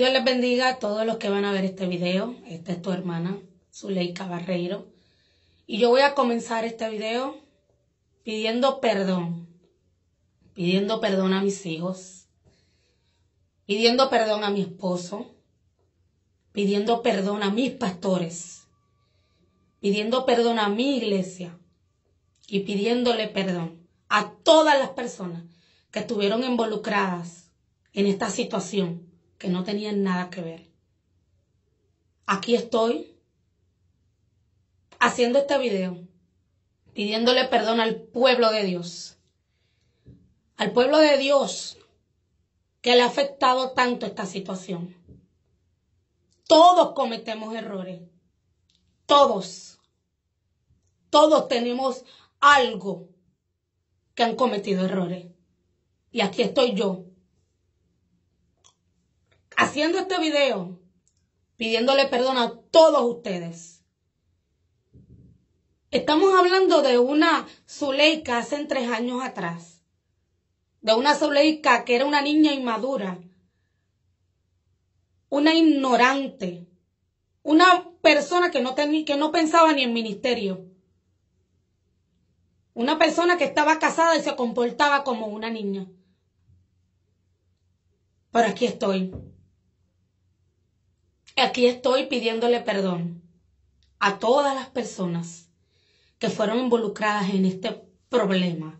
Dios les bendiga a todos los que van a ver este video. Esta es tu hermana, Zuleika Barreiro. Y yo voy a comenzar este video pidiendo perdón. Pidiendo perdón a mis hijos. Pidiendo perdón a mi esposo. Pidiendo perdón a mis pastores. Pidiendo perdón a mi iglesia. Y pidiéndole perdón a todas las personas que estuvieron involucradas en esta situación que no tenían nada que ver. Aquí estoy haciendo este video, pidiéndole perdón al pueblo de Dios. Al pueblo de Dios que le ha afectado tanto esta situación. Todos cometemos errores. Todos. Todos tenemos algo que han cometido errores. Y aquí estoy yo haciendo este video pidiéndole perdón a todos ustedes. Estamos hablando de una Zuleika hace tres años atrás. De una Zuleika que era una niña inmadura. Una ignorante. Una persona que no, que no pensaba ni en ministerio. Una persona que estaba casada y se comportaba como una niña. Pero aquí estoy. Aquí estoy pidiéndole perdón a todas las personas que fueron involucradas en este problema.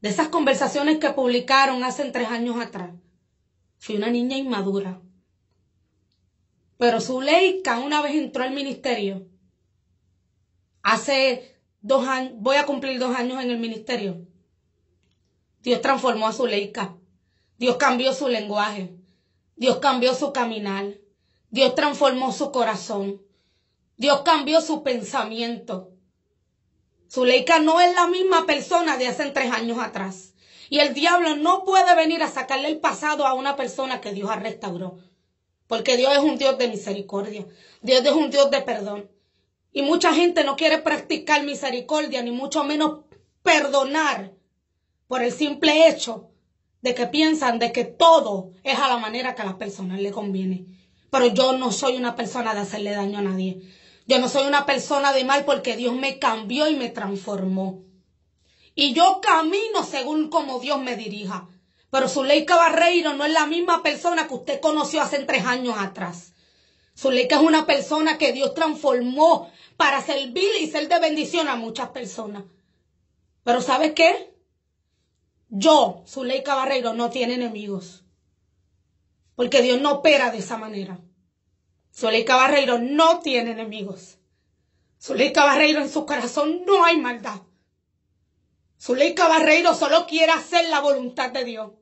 De esas conversaciones que publicaron hace tres años atrás. Fui una niña inmadura. Pero su Zuleika una vez entró al ministerio. Hace dos años, voy a cumplir dos años en el ministerio. Dios transformó a su Leica. Dios cambió su lenguaje. Dios cambió su caminar. Dios transformó su corazón. Dios cambió su pensamiento. Su leica no es la misma persona de hace tres años atrás. Y el diablo no puede venir a sacarle el pasado a una persona que Dios ha restauró. Porque Dios es un Dios de misericordia. Dios es un Dios de perdón. Y mucha gente no quiere practicar misericordia, ni mucho menos perdonar por el simple hecho de que piensan de que todo es a la manera que a las personas le conviene. Pero yo no soy una persona de hacerle daño a nadie. Yo no soy una persona de mal porque Dios me cambió y me transformó. Y yo camino según como Dios me dirija. Pero Zuleika Barreiro no es la misma persona que usted conoció hace tres años atrás. Zuleika es una persona que Dios transformó para servir y ser de bendición a muchas personas. Pero ¿sabes qué? yo, Zuleika Barreiro, no tiene enemigos. Porque Dios no opera de esa manera. Zuleika Barreiro no tiene enemigos. Zuleika Barreiro en su corazón no hay maldad. Zuleika Barreiro solo quiere hacer la voluntad de Dios.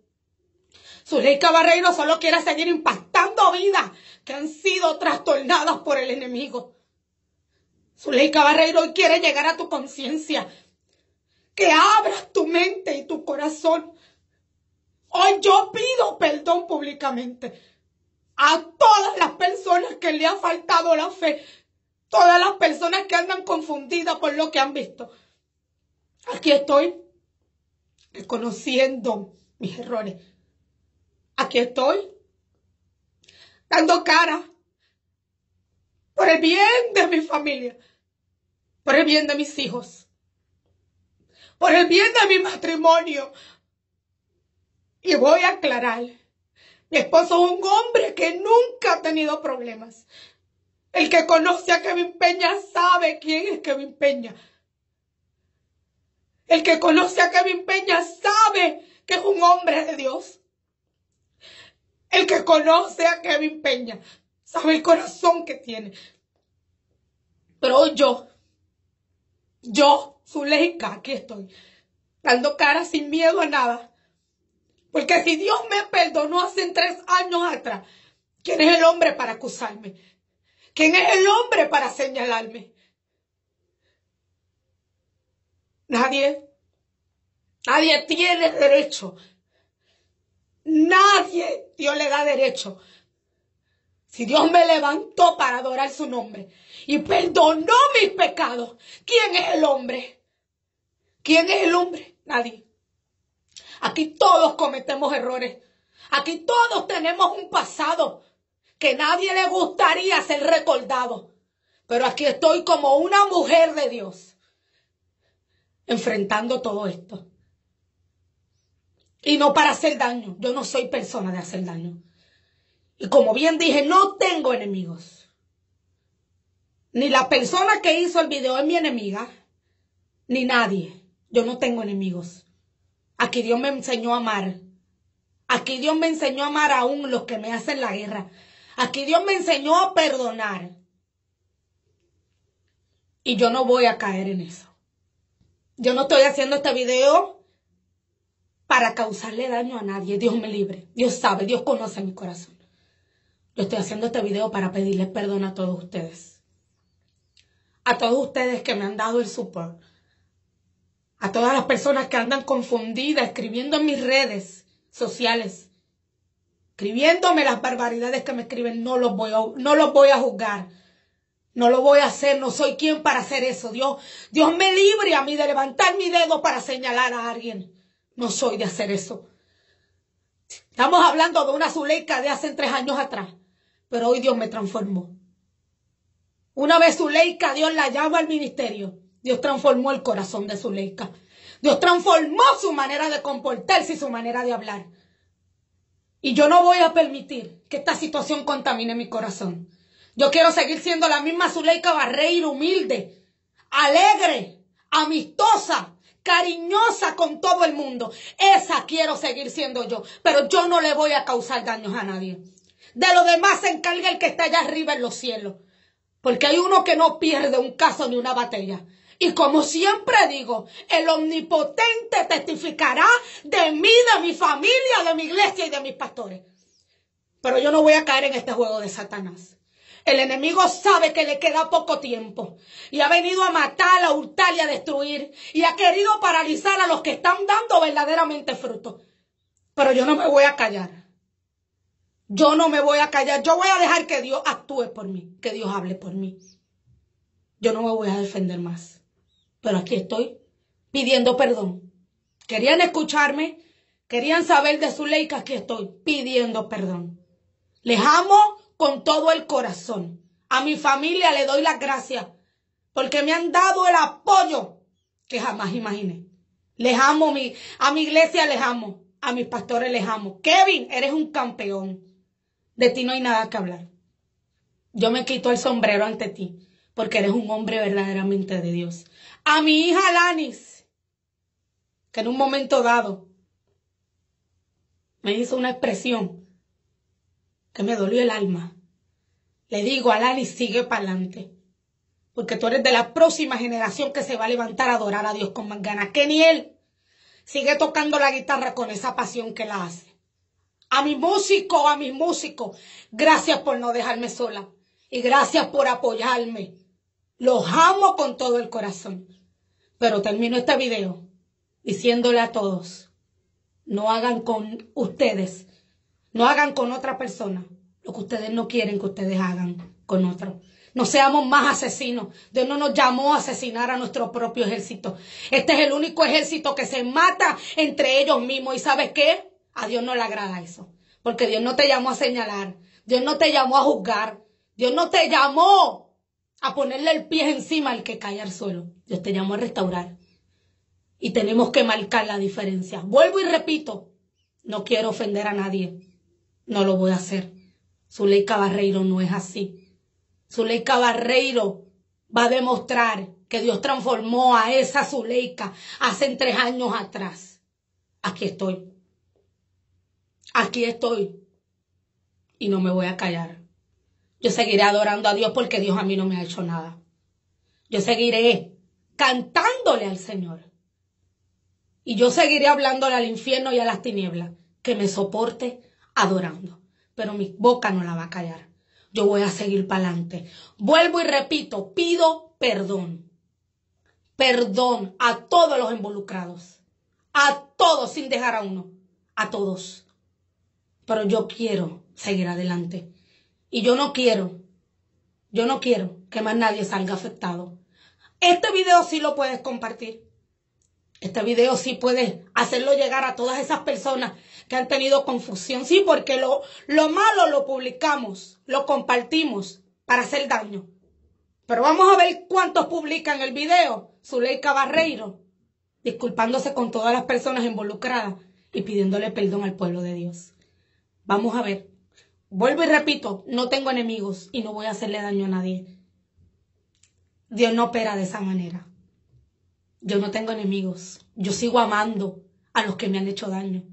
Zuleika Barreiro solo quiere seguir impactando vidas que han sido trastornadas por el enemigo. Zuleika Barreiro hoy quiere llegar a tu conciencia que abras tu mente y tu corazón. Hoy yo pido perdón públicamente a todas las personas que le ha faltado la fe, todas las personas que andan confundidas por lo que han visto. Aquí estoy reconociendo mis errores. Aquí estoy dando cara por el bien de mi familia, por el bien de mis hijos por el bien de mi matrimonio. Y voy a aclarar, mi esposo es un hombre que nunca ha tenido problemas. El que conoce a Kevin Peña sabe quién es Kevin Peña. El que conoce a Kevin Peña sabe que es un hombre de Dios. El que conoce a Kevin Peña sabe el corazón que tiene. Pero yo yo, Zuleika, aquí estoy, dando cara sin miedo a nada. Porque si Dios me perdonó hace tres años atrás, ¿quién es el hombre para acusarme? ¿Quién es el hombre para señalarme? Nadie. Nadie tiene derecho. Nadie Dios le da derecho si Dios me levantó para adorar su nombre y perdonó mis pecados, ¿quién es el hombre? ¿Quién es el hombre? Nadie. Aquí todos cometemos errores. Aquí todos tenemos un pasado que nadie le gustaría ser recordado. Pero aquí estoy como una mujer de Dios enfrentando todo esto. Y no para hacer daño. Yo no soy persona de hacer daño. Y como bien dije, no tengo enemigos. Ni la persona que hizo el video es mi enemiga, ni nadie. Yo no tengo enemigos. Aquí Dios me enseñó a amar. Aquí Dios me enseñó a amar aún los que me hacen la guerra. Aquí Dios me enseñó a perdonar. Y yo no voy a caer en eso. Yo no estoy haciendo este video para causarle daño a nadie. Dios me libre. Dios sabe, Dios conoce mi corazón. Yo estoy haciendo este video para pedirles perdón a todos ustedes. A todos ustedes que me han dado el support. A todas las personas que andan confundidas escribiendo en mis redes sociales. Escribiéndome las barbaridades que me escriben. No los voy a, no voy a juzgar. No lo voy a hacer, no soy quien para hacer eso. Dios, Dios me libre a mí de levantar mi dedo para señalar a alguien. No soy de hacer eso. Estamos hablando de una Zuleika de hace tres años atrás pero hoy Dios me transformó. Una vez Zuleika, Dios la llama al ministerio. Dios transformó el corazón de Zuleika. Dios transformó su manera de comportarse y su manera de hablar. Y yo no voy a permitir que esta situación contamine mi corazón. Yo quiero seguir siendo la misma Zuleika Barreira, humilde, alegre, amistosa, cariñosa con todo el mundo. Esa quiero seguir siendo yo, pero yo no le voy a causar daños a nadie. De lo demás se encarga el que está allá arriba en los cielos. Porque hay uno que no pierde un caso ni una batalla. Y como siempre digo, el omnipotente testificará de mí, de mi familia, de mi iglesia y de mis pastores. Pero yo no voy a caer en este juego de Satanás. El enemigo sabe que le queda poco tiempo y ha venido a matar, a hurtar y a destruir y ha querido paralizar a los que están dando verdaderamente fruto. Pero yo no me voy a callar. Yo no me voy a callar. Yo voy a dejar que Dios actúe por mí, que Dios hable por mí. Yo no me voy a defender más. Pero aquí estoy pidiendo perdón. Querían escucharme, querían saber de su ley, que aquí estoy pidiendo perdón. Les amo con todo el corazón. A mi familia le doy las gracias porque me han dado el apoyo que jamás imaginé. Les amo, mi, a mi iglesia les amo, a mis pastores les amo. Kevin, eres un campeón. De ti no hay nada que hablar. Yo me quito el sombrero ante ti, porque eres un hombre verdaderamente de Dios. A mi hija Lanis, que en un momento dado me hizo una expresión que me dolió el alma. Le digo a Lanis, sigue para adelante. Porque tú eres de la próxima generación que se va a levantar a adorar a Dios con más ganas que ni él. Sigue tocando la guitarra con esa pasión que la hace a mi músico, a mis músicos. Gracias por no dejarme sola y gracias por apoyarme. Los amo con todo el corazón. Pero termino este video diciéndole a todos, no hagan con ustedes, no hagan con otra persona lo que ustedes no quieren que ustedes hagan con otro. No seamos más asesinos. Dios no nos llamó a asesinar a nuestro propio ejército. Este es el único ejército que se mata entre ellos mismos. ¿Y sabes qué? A Dios no le agrada eso. Porque Dios no te llamó a señalar. Dios no te llamó a juzgar. Dios no te llamó a ponerle el pie encima al que cae al suelo. Dios te llamó a restaurar. Y tenemos que marcar la diferencia. Vuelvo y repito, no quiero ofender a nadie. No lo voy a hacer. Zuleika Barreiro no es así. Zuleika Barreiro va a demostrar que Dios transformó a esa Zuleika hace tres años atrás. Aquí estoy aquí estoy y no me voy a callar. Yo seguiré adorando a Dios porque Dios a mí no me ha hecho nada. Yo seguiré cantándole al Señor. Y yo seguiré hablándole al infierno y a las tinieblas que me soporte adorando. Pero mi boca no la va a callar. Yo voy a seguir para adelante. Vuelvo y repito, pido perdón. Perdón a todos los involucrados. A todos, sin dejar a uno. A todos pero yo quiero seguir adelante. Y yo no quiero, yo no quiero que más nadie salga afectado. Este video sí lo puedes compartir. Este video sí puedes hacerlo llegar a todas esas personas que han tenido confusión. Sí, porque lo, malo lo publicamos, lo compartimos para hacer daño. Pero vamos a ver cuántos publican el video. Zuleika Barreiro, disculpándose con todas las personas involucradas y pidiéndole perdón al pueblo de Dios. Vamos a ver. Vuelvo y repito, no tengo enemigos y no voy a hacerle daño a nadie. Dios no opera de esa manera. Yo no tengo enemigos. Yo sigo amando a los que me han hecho daño.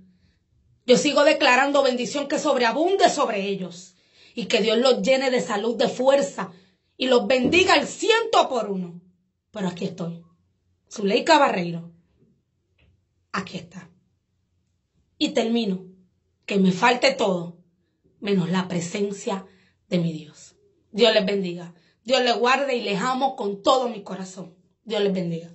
Yo sigo declarando bendición que sobreabunde sobre ellos y que Dios los llene de salud, de fuerza y los bendiga el ciento por uno. Pero aquí estoy. Zuleika Barreiro. Aquí está. Y termino que me falte todo, menos la presencia de mi Dios. Dios les bendiga. Dios les guarde y les amo con todo mi corazón. Dios les bendiga.